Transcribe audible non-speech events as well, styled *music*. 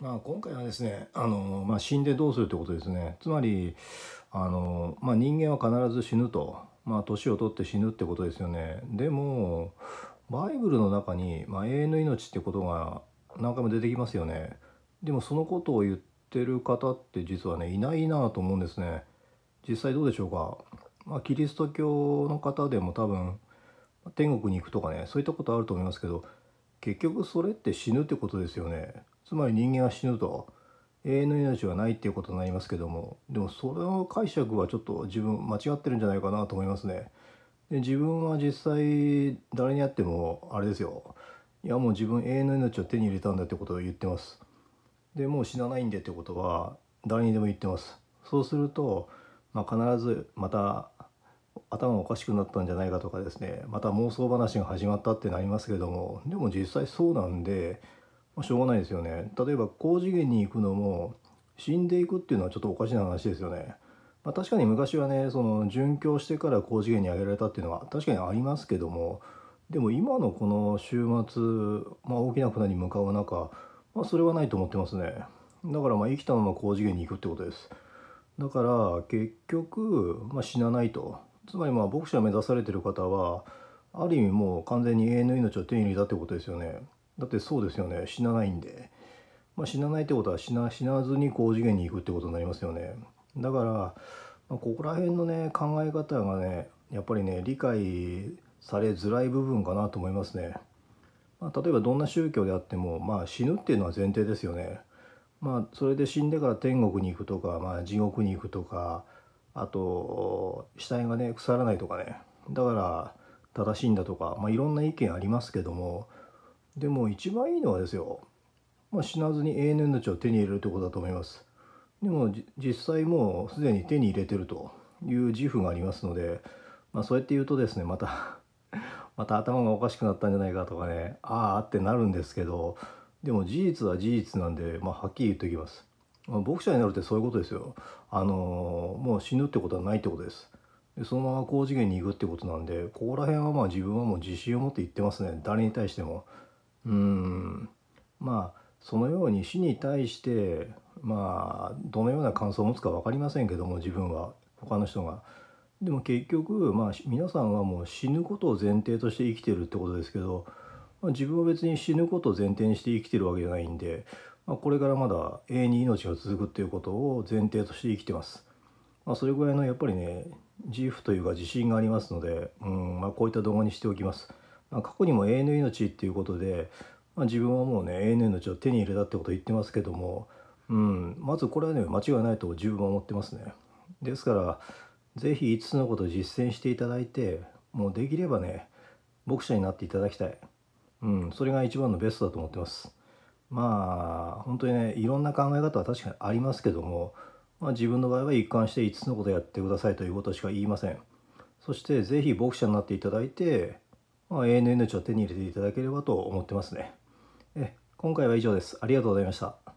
まあ、今回はですねあの、まあ、死んでどうするってことですねつまりあの、まあ、人間は必ず死ぬと、まあ、年を取って死ぬってことですよねでもバイブルの中に、まあ、永遠の命ってことが何回も出てきますよねでもそのことを言ってる方って実はねいないなと思うんですね実際どうでしょうか、まあ、キリスト教の方でも多分天国に行くとかねそういったことあると思いますけど結局それって死ぬってことですよねつまり人間は死ぬと永遠の命はないっていうことになりますけどもでもその解釈はちょっと自分間違ってるんじゃないかなと思いますね。で自分は実際誰に会ってもあれですよいやもう自分永遠の命を手に入れたんだってことを言ってます。でもう死なないんでってことは誰にでも言ってます。そうすると、まあ、必ずまた頭おかしくなったんじゃないかとかですねまた妄想話が始まったってなりますけどもでも実際そうなんでまあ、しょうがないですよね例えば高次元に行くのも死んでいくっていうのはちょっとおかしな話ですよね、まあ、確かに昔はねその殉教してから高次元に上げられたっていうのは確かにありますけどもでも今のこの週末、まあ、大きな船に向かう中、まあ、それはないと思ってますねだからまあ生きたまま高次元に行くってことですだから結局、まあ、死なないとつまりまあ牧師が目指されてる方はある意味もう完全に永遠の命を手に入れたってことですよねだってそうですよね死なないんで、まあ、死なないってことは死な死なずに高次元に行くってことになりますよねだから、まあ、ここら辺のね考え方がねやっぱりね理解されづらい部分かなと思いますね、まあ、例えばどんな宗教であっても、まあ、死ぬっていうのは前提ですよねまあそれで死んでから天国に行くとか、まあ、地獄に行くとかあと死体がね腐らないとかねだから正しいんだとか、まあ、いろんな意見ありますけどもでも一番いいのはですよ、まあ、死なずに永年の地を手に入れるということだと思いますでも実際もうすでに手に入れてるという自負がありますので、まあ、そうやって言うとですねまた *laughs* また頭がおかしくなったんじゃないかとかねああってなるんですけどでも事実は事実なんで、まあ、はっきり言っておきます、まあ、になるってそういうことですよあのー、もう死ぬってことはないってことですでそのまま高次元に行くってことなんでここら辺はまあ自分はもう自信を持って言ってますね誰に対してもうんまあそのように死に対してまあどのような感想を持つか分かりませんけども自分は他の人が。でも結局、まあ、皆さんはもう死ぬことを前提として生きてるってことですけど、まあ、自分は別に死ぬことを前提にして生きてるわけじゃないんで、まあ、これからまだ永遠に命が続くっていうことを前提として生きてます。まあ、それぐらいのやっぱりね自負というか自信がありますので、うんまあ、こういった動画にしておきます。過去にも永遠の命っていうことで、まあ、自分はもうね永遠の命を手に入れたってことを言ってますけども、うん、まずこれはね間違いないと自分は思ってますね。ですから是非5つのことを実践していただいてもうできればね牧者になっていただきたい、うん、それが一番のベストだと思ってます。まあ本当にねいろんな考え方は確かにありますけども、まあ、自分の場合は一貫して5つのことをやってくださいということしか言いません。そして是非牧者になっていただいてまあ、永遠の命を手に入れていただければと思ってますね。え今回は以上です。ありがとうございました。